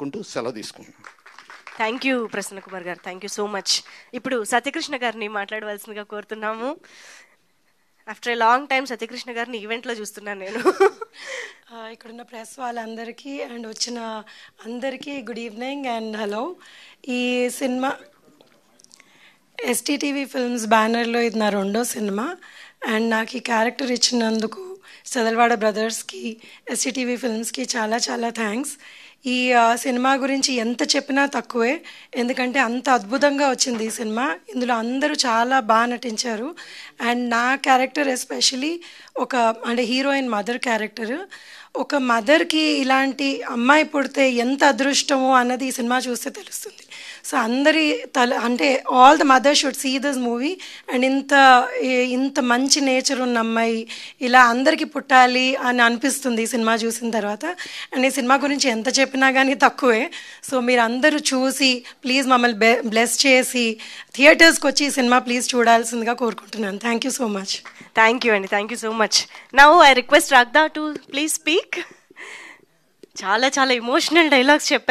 కోరుకుంటూ సెలవు తీసుకుంటున్నాను థ్యాంక్ యూ ప్రసన్న కుమార్ గారు థ్యాంక్ యూ సో మచ్ ఇప్పుడు సత్యకృష్ణ గారిని మాట్లాడవలసిందిగా కోరుతున్నాము after a long time Satyakrishna గారిని ఈవెంట్లో చూస్తున్నాను నేను uh, ఇక్కడున్న ప్రెస్ వాళ్ళందరికీ అండ్ వచ్చిన అందరికీ గుడ్ ఈవినింగ్ అండ్ హలో ఈ సినిమా ఎస్టీటీవీ ఫిల్మ్స్ బ్యానర్లో ఇది నా రెండో సినిమా అండ్ నాకు ఈ క్యారెక్టర్ ఇచ్చినందుకు సదల్వాడ బ్రదర్స్కి ఎస్టీటీవీ ఫిల్మ్స్కి చాలా చాలా థ్యాంక్స్ ఈ సినిమా గురించి ఎంత చెప్పినా తక్కువే ఎందుకంటే అంత అద్భుతంగా వచ్చింది ఈ సినిమా ఇందులో అందరూ చాలా బాగా నటించారు అండ్ నా క్యారెక్టర్ ఎస్పెషలీ ఒక అంటే హీరోయిన్ మదర్ క్యారెక్టర్ ఒక మదర్కి ఇలాంటి అమ్మాయి పుడితే ఎంత అదృష్టమో అన్నది ఈ సినిమా చూస్తే తెలుస్తుంది సో అందరి తల అంటే all the mother should see this movie and ఇంత ఇంత మంచి నేచర్ ఉన్న అమ్మాయి ఇలా అందరికీ పుట్టాలి అని అనిపిస్తుంది ఈ సినిమా చూసిన తర్వాత అండ్ ఈ సినిమా గురించి ఎంత చెప్పినా కానీ తక్కువే సో మీరు అందరూ చూసి ప్లీజ్ మమ్మల్ని బ్లెస్ చేసి థియేటర్స్కి వచ్చి ఈ సినిమా ప్లీజ్ చూడాల్సిందిగా కోరుకుంటున్నాను thank you so much thank you అండి thank you so much now I request Ragda to please speak చాలా చాలా ఎమోషనల్ డైలాగ్స్ చెప్పారు